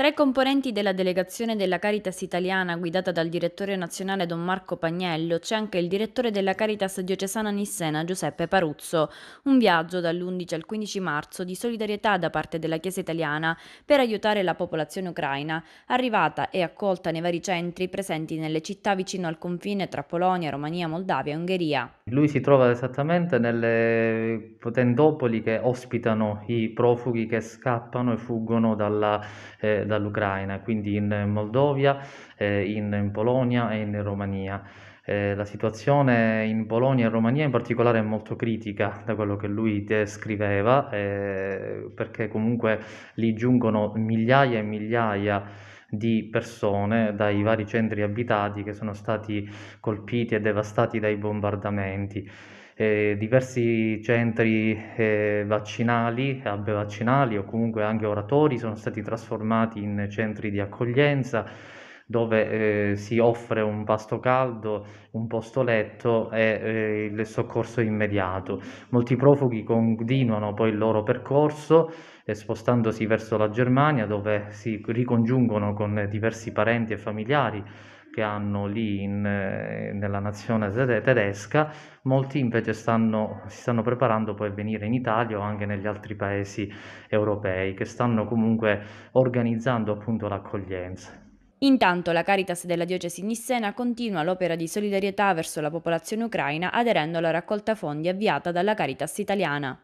Tra i componenti della delegazione della Caritas italiana guidata dal direttore nazionale Don Marco Pagnello c'è anche il direttore della Caritas diocesana Nissena Giuseppe Paruzzo. Un viaggio dall'11 al 15 marzo di solidarietà da parte della Chiesa italiana per aiutare la popolazione ucraina, arrivata e accolta nei vari centri presenti nelle città vicino al confine tra Polonia, Romania, Moldavia e Ungheria. Lui si trova esattamente nelle tendopoli che ospitano i profughi che scappano e fuggono dalla, eh, dall'Ucraina, quindi in Moldovia, eh, in, in Polonia e in Romania. Eh, la situazione in Polonia e Romania in particolare è molto critica da quello che lui descriveva, eh, perché comunque lì giungono migliaia e migliaia di persone dai vari centri abitati che sono stati colpiti e devastati dai bombardamenti. Eh, diversi centri eh, vaccinali, hub vaccinali o comunque anche oratori sono stati trasformati in centri di accoglienza dove eh, si offre un pasto caldo, un posto letto e eh, il soccorso immediato. Molti profughi continuano poi il loro percorso eh, spostandosi verso la Germania dove si ricongiungono con diversi parenti e familiari che hanno lì in, eh, nella nazione tedesca, molti invece stanno, si stanno preparando poi a venire in Italia o anche negli altri paesi europei che stanno comunque organizzando appunto l'accoglienza. Intanto la Caritas della diocesi Nissena continua l'opera di solidarietà verso la popolazione ucraina aderendo alla raccolta fondi avviata dalla Caritas italiana.